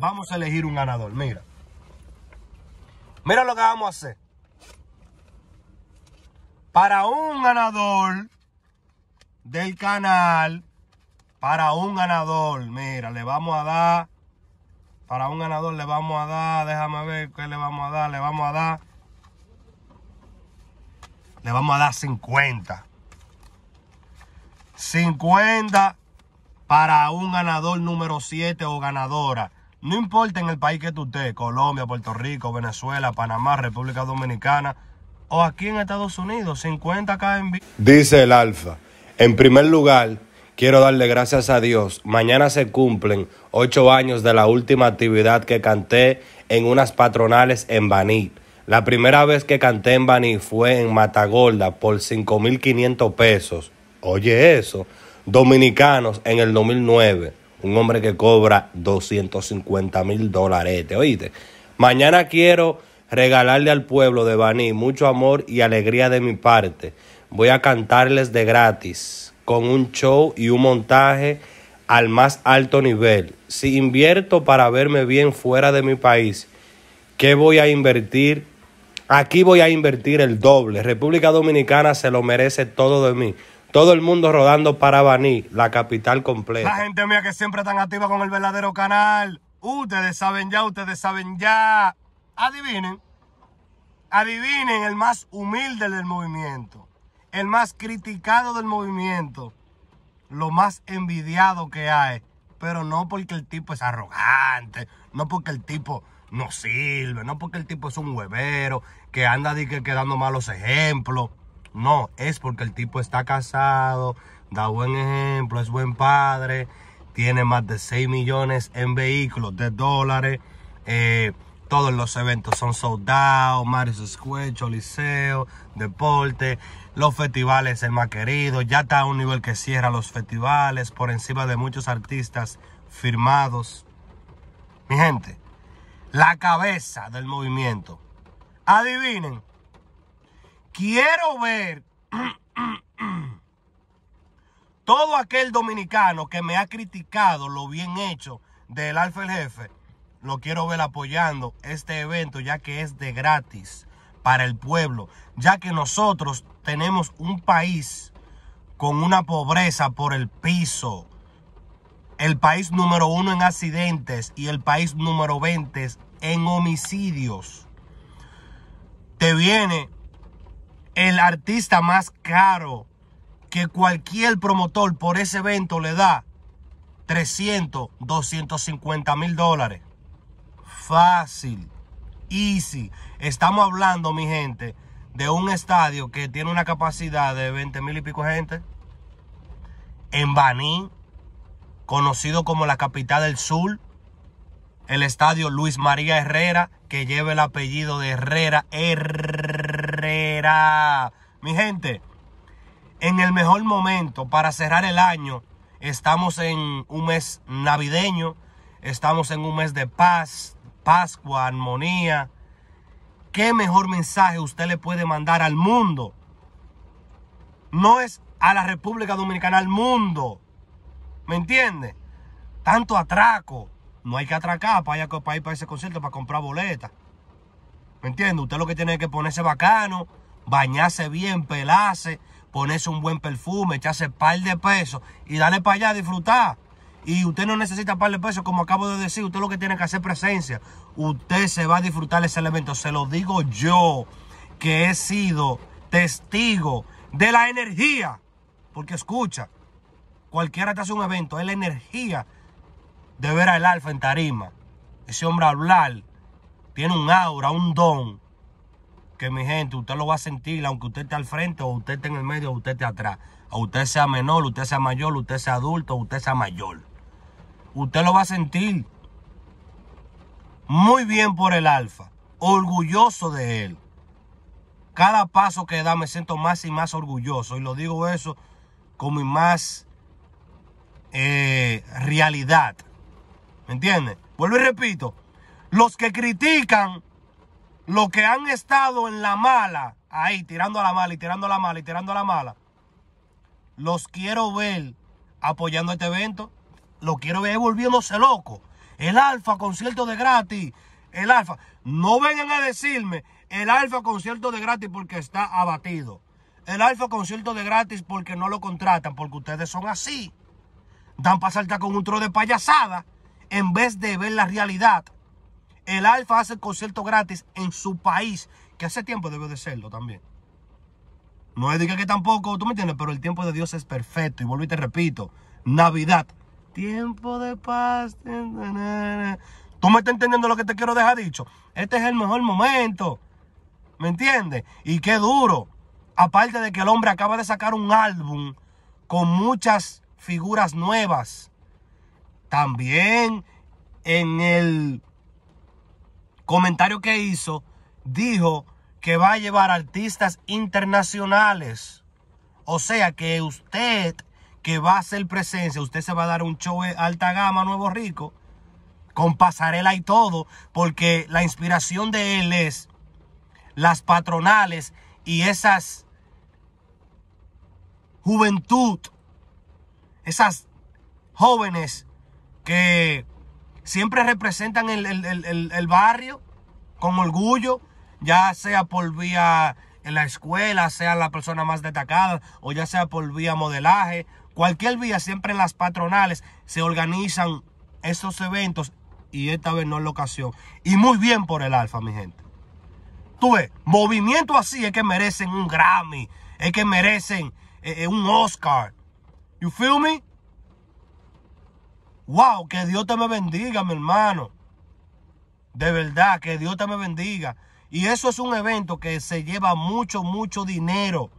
Vamos a elegir un ganador, mira. Mira lo que vamos a hacer. Para un ganador del canal, para un ganador, mira, le vamos a dar, para un ganador le vamos a dar, déjame ver qué le vamos a dar, le vamos a dar, le vamos a dar 50. 50 para un ganador número 7 o ganadora. No importa en el país que tú estés, Colombia, Puerto Rico, Venezuela, Panamá, República Dominicana o aquí en Estados Unidos, 50 acá en Dice el Alfa, en primer lugar, quiero darle gracias a Dios. Mañana se cumplen ocho años de la última actividad que canté en unas patronales en Baní. La primera vez que canté en Baní fue en Matagorda por 5.500 pesos. Oye eso, dominicanos en el 2009, un hombre que cobra 250 mil dólares, oíste. Mañana quiero regalarle al pueblo de Baní mucho amor y alegría de mi parte. Voy a cantarles de gratis, con un show y un montaje al más alto nivel. Si invierto para verme bien fuera de mi país, ¿qué voy a invertir? Aquí voy a invertir el doble. República Dominicana se lo merece todo de mí. Todo el mundo rodando para Baní, la capital completa. La gente mía que siempre tan activa con el verdadero canal. Ustedes saben ya, ustedes saben ya. Adivinen. Adivinen el más humilde del movimiento. El más criticado del movimiento. Lo más envidiado que hay. Pero no porque el tipo es arrogante. No porque el tipo no sirve. No porque el tipo es un huevero. Que anda quedando malos ejemplos. No, es porque el tipo está casado, da buen ejemplo, es buen padre, tiene más de 6 millones en vehículos de dólares. Eh, todos los eventos son soldados, Mario Square, liceo, Deporte, los festivales el más querido, ya está a un nivel que cierra los festivales por encima de muchos artistas firmados. Mi gente, la cabeza del movimiento. Adivinen quiero ver todo aquel dominicano que me ha criticado lo bien hecho del Alfa el Jefe, lo quiero ver apoyando este evento ya que es de gratis para el pueblo, ya que nosotros tenemos un país con una pobreza por el piso, el país número uno en accidentes y el país número 20 en homicidios. Te viene el artista más caro que cualquier promotor por ese evento le da 300, 250 mil dólares. Fácil, easy. Estamos hablando, mi gente, de un estadio que tiene una capacidad de 20 mil y pico gente. En Baní, conocido como la capital del sur, el estadio Luis María Herrera, que lleva el apellido de Herrera. Herrera. Mi gente, en el mejor momento para cerrar el año, estamos en un mes navideño, estamos en un mes de paz, Pascua, armonía. ¿Qué mejor mensaje usted le puede mandar al mundo? No es a la República Dominicana, al mundo. ¿Me entiende? Tanto atraco. No hay que atracar para ir, para para ese concierto, para comprar boletas. ¿Me entiende? Usted lo que tiene que ponerse bacano, bañarse bien, pelarse, ponerse un buen perfume, echarse par de pesos y darle para allá a disfrutar. Y usted no necesita par de pesos, como acabo de decir. Usted lo que tiene que hacer presencia. Usted se va a disfrutar ese evento. Se lo digo yo, que he sido testigo de la energía. Porque escucha, cualquiera te hace un evento, es la energía de ver al alfa en tarima. Ese hombre hablar, tiene un aura, un don, que mi gente, usted lo va a sentir, aunque usted esté al frente, o usted esté en el medio, o usted esté atrás. O usted sea menor, usted sea mayor, usted sea adulto, usted sea mayor. Usted lo va a sentir muy bien por el alfa, orgulloso de él. Cada paso que da me siento más y más orgulloso. Y lo digo eso con mi más eh, realidad. ¿Me entiendes? Vuelvo y repito, los que critican lo que han estado en la mala, ahí tirando a la mala y tirando a la mala y tirando a la mala, los quiero ver apoyando este evento, los quiero ver volviéndose locos. El Alfa, concierto de gratis, el Alfa. No vengan a decirme el Alfa, concierto de gratis porque está abatido. El Alfa, concierto de gratis porque no lo contratan, porque ustedes son así. Dan para saltar con un tro de payasada en vez de ver la realidad. El Alfa hace conciertos concierto gratis en su país, que hace tiempo debió de serlo también. No es de que tampoco, tú me entiendes, pero el tiempo de Dios es perfecto. Y vuelvo y te repito, Navidad, tiempo de paz. Tú me estás entendiendo lo que te quiero dejar dicho. Este es el mejor momento. ¿Me entiendes? Y qué duro. Aparte de que el hombre acaba de sacar un álbum con muchas figuras nuevas. También en el comentario que hizo, dijo que va a llevar artistas internacionales. O sea que usted que va a hacer presencia, usted se va a dar un show de alta gama Nuevo Rico, con pasarela y todo, porque la inspiración de él es las patronales y esas juventud, esas jóvenes que siempre representan el, el, barrio con orgullo, ya sea por vía en la escuela, sea la persona más destacada o ya sea por vía modelaje, cualquier vía, siempre las patronales se organizan esos eventos y esta vez no es la ocasión. Y muy bien por el Alfa, mi gente. Tú ves, movimiento así es que merecen un Grammy, es que merecen eh, eh, un Oscar. You feel me? Wow, que Dios te me bendiga, mi hermano. De verdad, que Dios te me bendiga. Y eso es un evento que se lleva mucho, mucho dinero.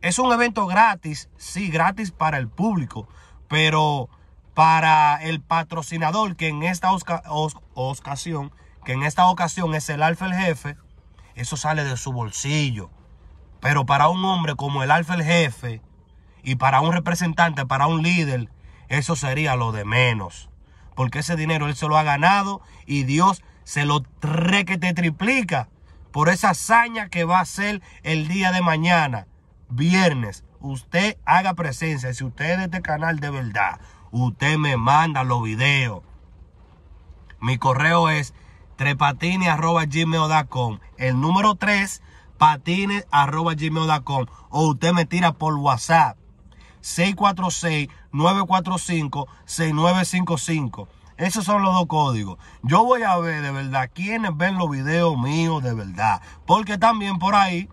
Es un evento gratis, sí, gratis para el público, pero para el patrocinador que en esta ocasión, que en esta ocasión es el alfa el jefe, eso sale de su bolsillo. Pero para un hombre como el alfa el jefe y para un representante, para un líder, eso sería lo de menos. Porque ese dinero él se lo ha ganado y Dios se lo re que te triplica por esa hazaña que va a ser el día de mañana, viernes. Usted haga presencia. Si usted es de este canal de verdad, usted me manda los videos. Mi correo es trepatine.gmail.com. El número 3, patine.gmail.com. O usted me tira por WhatsApp. 646-945-6955. Esos son los dos códigos. Yo voy a ver de verdad quiénes ven los videos míos de verdad. Porque también por ahí...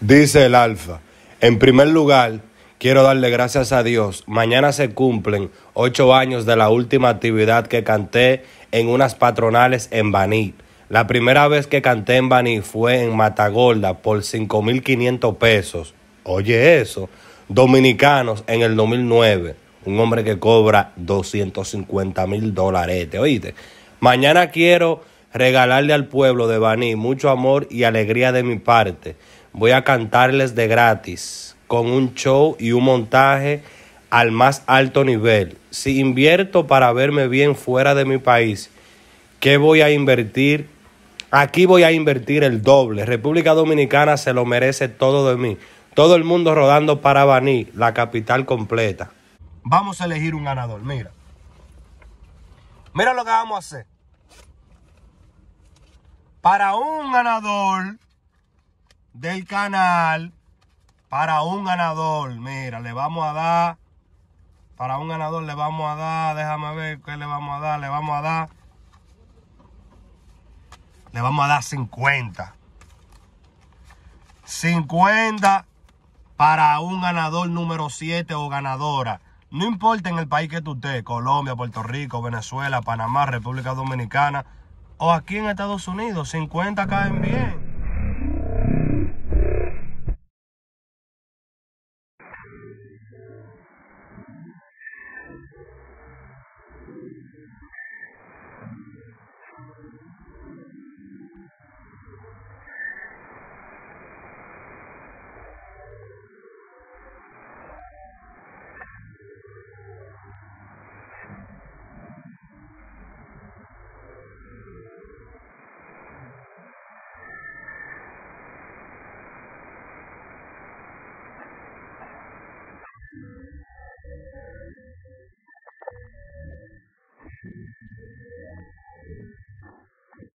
Dice el Alfa, en primer lugar, quiero darle gracias a Dios. Mañana se cumplen ocho años de la última actividad que canté en unas patronales en Baní. La primera vez que canté en Baní fue en Matagorda por 5.500 pesos. Oye eso dominicanos en el 2009. Un hombre que cobra 250 mil dólares, oíste. Mañana quiero regalarle al pueblo de Baní mucho amor y alegría de mi parte. Voy a cantarles de gratis, con un show y un montaje al más alto nivel. Si invierto para verme bien fuera de mi país, ¿qué voy a invertir? Aquí voy a invertir el doble. República Dominicana se lo merece todo de mí. Todo el mundo rodando para Baní, la capital completa. Vamos a elegir un ganador, mira. Mira lo que vamos a hacer. Para un ganador del canal, para un ganador, mira, le vamos a dar, para un ganador le vamos a dar, déjame ver qué le vamos a dar, le vamos a dar, le vamos a dar 50. 50 para un ganador número 7 o ganadora. No importa en el país que tú estés, Colombia, Puerto Rico, Venezuela, Panamá, República Dominicana o aquí en Estados Unidos, 50 caen bien.